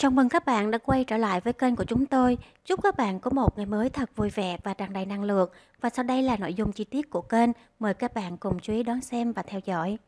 Chào mừng các bạn đã quay trở lại với kênh của chúng tôi. Chúc các bạn có một ngày mới thật vui vẻ và tràn đầy năng lượng. Và sau đây là nội dung chi tiết của kênh. Mời các bạn cùng chú ý đón xem và theo dõi.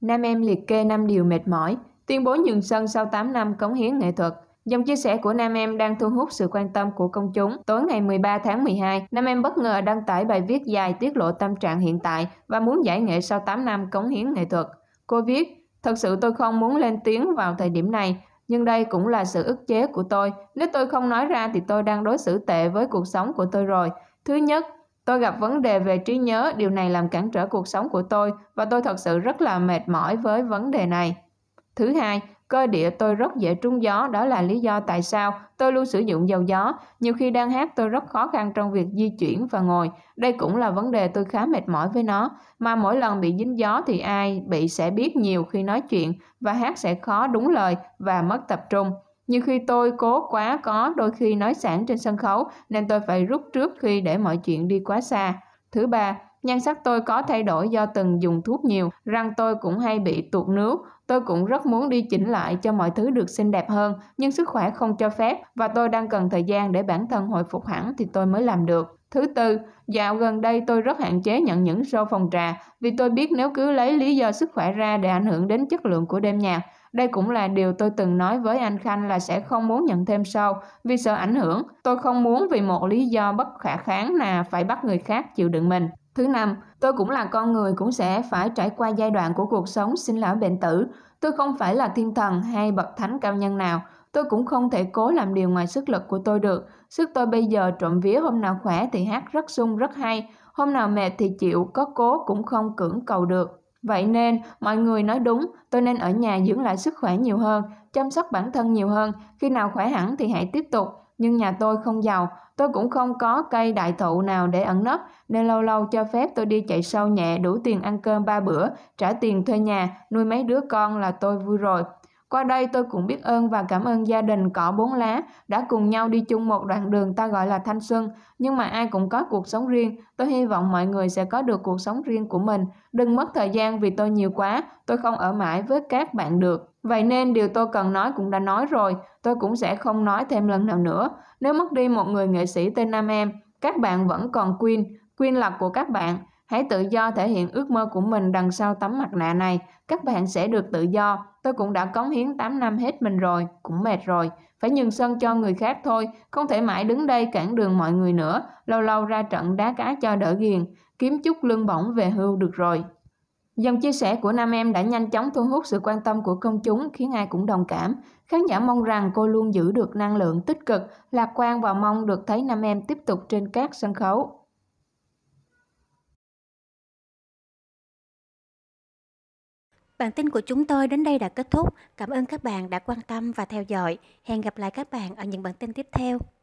Nam em liệt kê 5 điều mệt mỏi, tuyên bố nhường sân sau 8 năm cống hiến nghệ thuật. Dòng chia sẻ của Nam Em đang thu hút sự quan tâm của công chúng. Tối ngày 13 tháng 12, Nam Em bất ngờ đăng tải bài viết dài tiết lộ tâm trạng hiện tại và muốn giải nghệ sau 8 năm cống hiến nghệ thuật. Cô viết, Thật sự tôi không muốn lên tiếng vào thời điểm này nhưng đây cũng là sự ức chế của tôi. Nếu tôi không nói ra thì tôi đang đối xử tệ với cuộc sống của tôi rồi. Thứ nhất, tôi gặp vấn đề về trí nhớ, điều này làm cản trở cuộc sống của tôi và tôi thật sự rất là mệt mỏi với vấn đề này. Thứ hai, Cơ địa tôi rất dễ trúng gió, đó là lý do tại sao tôi luôn sử dụng dầu gió. Nhiều khi đang hát tôi rất khó khăn trong việc di chuyển và ngồi. Đây cũng là vấn đề tôi khá mệt mỏi với nó. Mà mỗi lần bị dính gió thì ai bị sẽ biết nhiều khi nói chuyện và hát sẽ khó đúng lời và mất tập trung. như khi tôi cố quá có đôi khi nói sản trên sân khấu nên tôi phải rút trước khi để mọi chuyện đi quá xa. Thứ ba, Nhan sắc tôi có thay đổi do từng dùng thuốc nhiều, răng tôi cũng hay bị tuột nước. Tôi cũng rất muốn đi chỉnh lại cho mọi thứ được xinh đẹp hơn, nhưng sức khỏe không cho phép và tôi đang cần thời gian để bản thân hồi phục hẳn thì tôi mới làm được. Thứ tư, dạo gần đây tôi rất hạn chế nhận những show phòng trà vì tôi biết nếu cứ lấy lý do sức khỏe ra để ảnh hưởng đến chất lượng của đêm nhạc. Đây cũng là điều tôi từng nói với anh Khanh là sẽ không muốn nhận thêm show vì sợ ảnh hưởng. Tôi không muốn vì một lý do bất khả kháng là phải bắt người khác chịu đựng mình. Thứ năm, tôi cũng là con người cũng sẽ phải trải qua giai đoạn của cuộc sống sinh lão bệnh tử. Tôi không phải là thiên thần hay bậc thánh cao nhân nào. Tôi cũng không thể cố làm điều ngoài sức lực của tôi được. Sức tôi bây giờ trộm vía hôm nào khỏe thì hát rất sung rất hay, hôm nào mệt thì chịu, có cố cũng không cưỡng cầu được. Vậy nên, mọi người nói đúng, tôi nên ở nhà dưỡng lại sức khỏe nhiều hơn, chăm sóc bản thân nhiều hơn, khi nào khỏe hẳn thì hãy tiếp tục. Nhưng nhà tôi không giàu, Tôi cũng không có cây đại thụ nào để ẩn nấp, nên lâu lâu cho phép tôi đi chạy sâu nhẹ đủ tiền ăn cơm ba bữa, trả tiền thuê nhà, nuôi mấy đứa con là tôi vui rồi. Qua đây tôi cũng biết ơn và cảm ơn gia đình cỏ bốn lá đã cùng nhau đi chung một đoạn đường ta gọi là thanh xuân. Nhưng mà ai cũng có cuộc sống riêng. Tôi hy vọng mọi người sẽ có được cuộc sống riêng của mình. Đừng mất thời gian vì tôi nhiều quá. Tôi không ở mãi với các bạn được. Vậy nên điều tôi cần nói cũng đã nói rồi, tôi cũng sẽ không nói thêm lần nào nữa. Nếu mất đi một người nghệ sĩ tên Nam Em, các bạn vẫn còn Queen, Queen là của các bạn. Hãy tự do thể hiện ước mơ của mình đằng sau tấm mặt nạ này. Các bạn sẽ được tự do. Tôi cũng đã cống hiến 8 năm hết mình rồi, cũng mệt rồi. Phải nhường sân cho người khác thôi, không thể mãi đứng đây cản đường mọi người nữa. Lâu lâu ra trận đá cá cho đỡ ghiền, kiếm chút lương bổng về hưu được rồi. Dòng chia sẻ của nam em đã nhanh chóng thu hút sự quan tâm của công chúng khiến ai cũng đồng cảm. Khán giả mong rằng cô luôn giữ được năng lượng tích cực, lạc quan và mong được thấy nam em tiếp tục trên các sân khấu. Bản tin của chúng tôi đến đây đã kết thúc. Cảm ơn các bạn đã quan tâm và theo dõi. Hẹn gặp lại các bạn ở những bản tin tiếp theo.